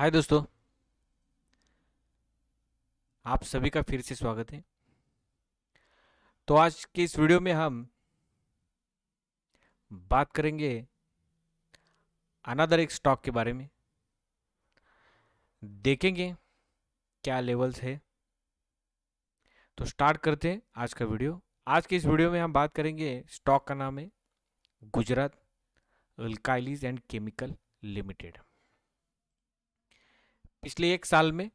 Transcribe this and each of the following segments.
हाय दोस्तों आप सभी का फिर से स्वागत है तो आज के इस वीडियो में हम बात करेंगे अनादर एक स्टॉक के बारे में देखेंगे क्या लेवल्स है तो स्टार्ट करते हैं आज का वीडियो आज के इस वीडियो में हम बात करेंगे स्टॉक का नाम है Gujarat alkalies and chemical limited पिछले एक साल में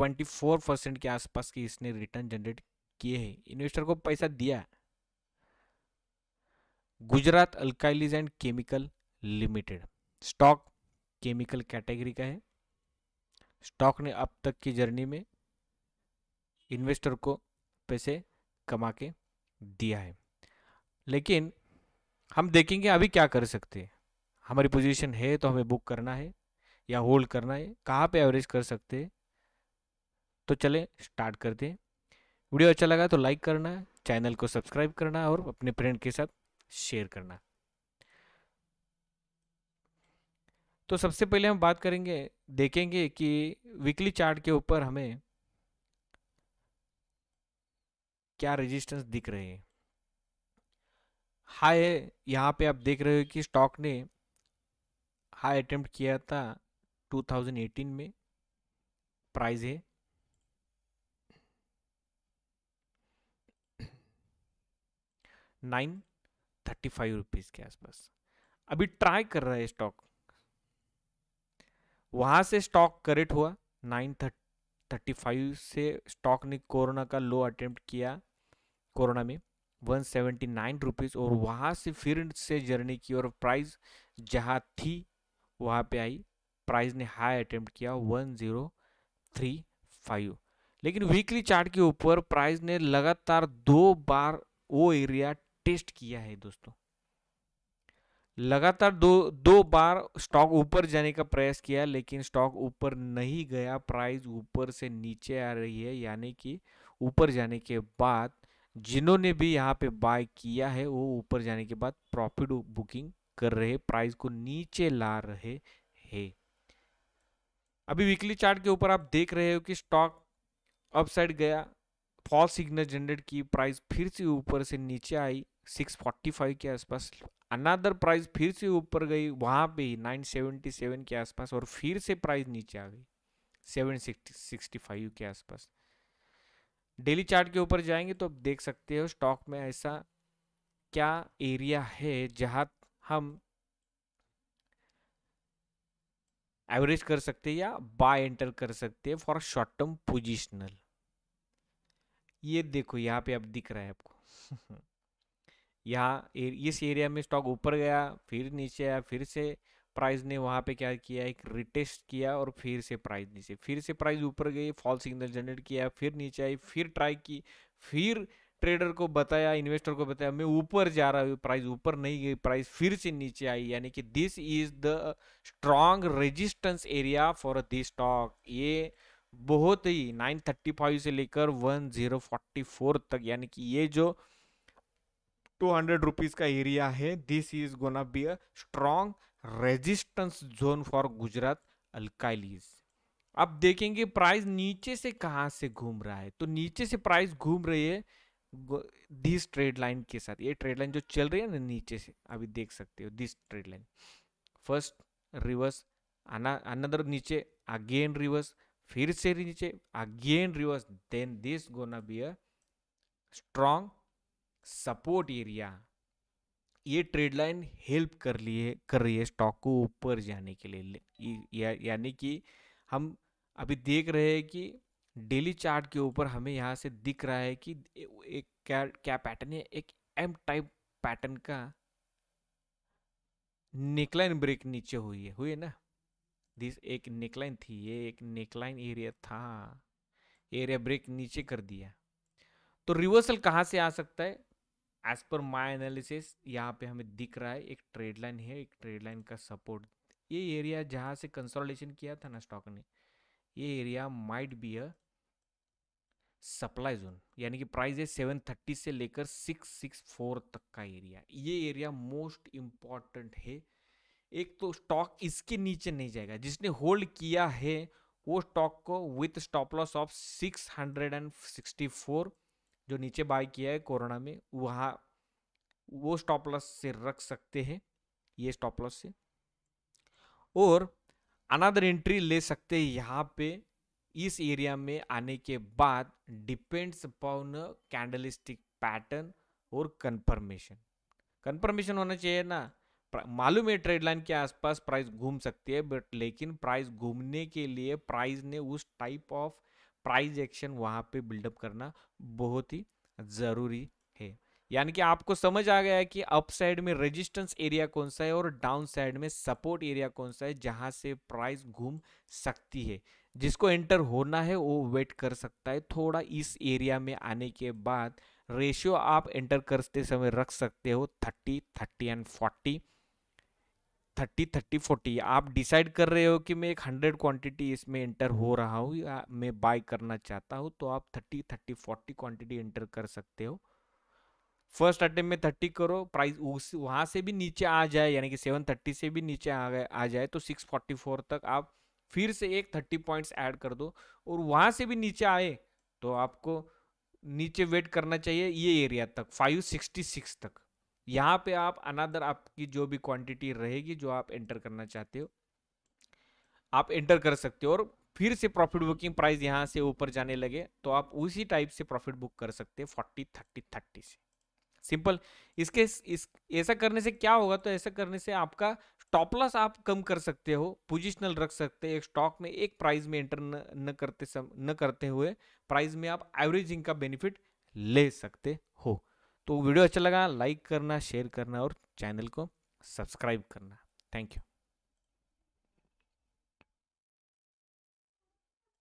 24 परसेंट के आसपास की इसने रिटर्न जनरेट किए हैं इन्वेस्टर को पैसा दिया Gujarat alkalies and chemical limited stock chemical category का है स्टॉक ने अब तक की जर्नी में इन्वेस्टर को पैसे कमा के दिया है लेकिन हम देखेंगे अभी क्या कर सकते हैं हमारी पोजीशन है तो हमें बुक करना है या होल्ड करना है कहाँ पे एवरेज कर सकते तो चले स्टार्ट करते हैं वीडियो अच्छा लगा तो लाइक करना चैनल को सब्सक्राइब करना और अपने फ्रेंड के साथ शेयर करना तो सबसे पहले हम बात करेंगे देखेंगे कि वीकली चार्ट के ऊपर हमें क्या रेजिस्टेंस दिख रहे हैं हाई यहाँ पे आप देख रहे हो कि स्टॉक ने हाई अटेम्प्ट किया था 2018 में प्राइस है नाइन थर्टी फाइव रुपीज के आसपास अभी ट्राई कर रहा है स्टॉक वहां से स्टॉक करेक्ट हुआ नाइन थर्टी फाइव से स्टॉक ने कोरोना का लो अटेम्प्ट किया कोरोना में वन सेवेंटी नाइन रुपीज़ और वहां से फिर से जर्नी की और प्राइस जहां थी वहां पे आई प्राइस ने हाई अटेम्प्ट किया वन जीरो थ्री फाइव लेकिन वीकली चार्ट के ऊपर प्राइस ने लगातार दो बार वो एरिया टेस्ट किया है दोस्तों लगातार दो दो बार स्टॉक ऊपर जाने का प्रयास किया लेकिन स्टॉक ऊपर नहीं गया प्राइस ऊपर से नीचे आ रही है यानी कि ऊपर जाने के बाद जिन्होंने भी यहाँ पे बाय किया है वो ऊपर जाने के बाद प्रॉफिट बुकिंग कर रहे प्राइस को नीचे ला रहे हैं अभी वीकली चार्ट के ऊपर आप देख रहे हो कि स्टॉक अपसाइड गया फॉल सिग्नल जनरेट की प्राइस फिर से ऊपर से नीचे आई 645 के आसपास अनादर प्राइस फिर से ऊपर गई वहाँ पे ही 977 के आसपास और फिर से प्राइस नीचे आ गई 765 के आसपास डेली चार्ट के ऊपर जाएंगे तो आप देख सकते हो स्टॉक में ऐसा क्या एरिया है जहाँ हम एवरेज कर सकते हैं या बाय एंटर कर सकते हैं फॉर शॉर्ट टर्म पोजिशनल ये देखो यहाँ पे अब दिख रहा है आपको यहाँ इस एरिया में स्टॉक ऊपर गया फिर नीचे आया फिर से प्राइस ने वहाँ पे क्या किया एक रिटेस्ट किया और फिर से प्राइस नीचे फिर से प्राइस ऊपर गई फॉल सिग्नल जनरेट किया फिर नीचे आई फिर ट्राई की फिर ट्रेडर को बताया इन्वेस्टर को बताया मैं ऊपर जा रहा हूँ प्राइस ऊपर नहीं गई प्राइस फिर से नीचे आई यानी कि this is the strong resistance area for this stock ये बहुत ही 935 से लेकर 1044 तक यानी कि ये जो टू हंड्रेड रुपीज का एरिया है this is gonna be a strong resistance zone for Gujarat alkalies अब देखेंगे प्राइस नीचे से कहाँ से घूम रहा है तो नीचे से प्राइस घूम रही है दिस ट्रेड लाइन के साथ ये ट्रेड लाइन जो चल रही है ना नीचे से अभी देख सकते हो this trade line first reverse आना अनदर नीचे अगेन रिवर्स फिर से नीचे again reverse then this gonna be a strong support area ये ट्रेड लाइन हेल्प कर लिए कर रही है स्टॉक को ऊपर जाने के लिए या, यानी कि हम अभी देख रहे हैं कि डेली चार्ट के ऊपर हमें यहाँ से दिख रहा है कि एक क्या क्या पैटर्न है एक एम टाइप पैटर्न का नेकलाइन ब्रेक नीचे हुई है हुई है ना दिस एक नेकलाइन थी ये एक नेकलाइन एरिया था एरिया ब्रेक नीचे कर दिया तो रिवर्सल कहाँ से आ सकता है एज पर माई एनालिसिस यहाँ पे हमें दिख रहा है एक ट्रेड लाइन है एक ट्रेड लाइन का सपोर्ट ये एरिया जहाँ से कंसोलिडेशन किया था ना स्टॉक ने ये area might be a supply zone यानी कि प्राइस है सेवन थर्टी से लेकर सिक्स सिक्स फोर तक का एरिया ये एरिया मोस्ट इम्पॉर्टेंट है एक तो स्टॉक इसके नीचे नहीं जाएगा जिसने होल्ड किया है वो स्टॉक को with stop loss of six hundred and sixty four जो नीचे बाय किया है कोरोना में वहाँ वो स्टॉप लॉस से रख सकते हैं ये स्टॉप लॉस से और अनदर एंट्री ले सकते हैं यहाँ पे इस एरिया में आने के बाद डिपेंड्स अपॉन कैंडलिस्टिक पैटर्न और कंफर्मेशन कंफर्मेशन होना चाहिए ना मालूम है ट्रेड लाइन के आसपास प्राइस घूम सकती है बट लेकिन प्राइस घूमने के लिए प्राइस ने उस टाइप ऑफ प्राइस एक्शन वहाँ पे बिल्डअप करना बहुत ही ज़रूरी यानी कि आपको समझ आ गया है कि अप साइड में रेजिस्टेंस एरिया कौन सा है और डाउन साइड में सपोर्ट एरिया कौन सा है जहां से प्राइस घूम सकती है जिसको एंटर होना है वो वेट कर सकता है थोड़ा इस एरिया में आने के बाद रेशियो आप एंटर करते समय रख सकते हो thirty thirty and forty thirty thirty forty आप डिसाइड कर रहे हो कि मैं एक हंड्रेड क्वांटिटी इसमें एंटर हो रहा हूँ या मैं बाय करना चाहता हूँ तो आप thirty thirty forty quantity enter कर सकते हो फर्स्ट अटेम्प में थर्टी करो प्राइस उस वहाँ से भी नीचे आ जाए यानी कि सेवन थर्टी से भी नीचे आ गए आ जाए तो सिक्स फोर्टी फोर तक आप फिर से एक थर्टी पॉइंट्स ऐड कर दो और वहाँ से भी नीचे आए तो आपको नीचे वेट करना चाहिए ये एरिया तक फाइव सिक्सटी सिक्स तक यहाँ पे आप अनादर आपकी जो भी क्वांटिटी रहेगी जो आप एंटर करना चाहते हो आप एंटर कर सकते हो और फिर से प्रॉफिट बुकिंग प्राइस यहाँ से ऊपर जाने लगे तो आप उसी टाइप से प्रॉफिट बुक कर सकते हैं फोर्टी थर्टी थर्टी से सिंपल इसके इस ऐसा करने से क्या होगा तो ऐसा करने से आपका स्टॉप लॉस आप कम कर सकते हो पोजिशनल रख सकते हैं एक स्टॉक में एक प्राइस में एंटर न, न करते सम, न करते हुए प्राइस में आप एवरेजिंग का बेनिफिट ले सकते हो तो वीडियो अच्छा लगा लाइक करना शेयर करना और चैनल को सब्सक्राइब करना थैंक यू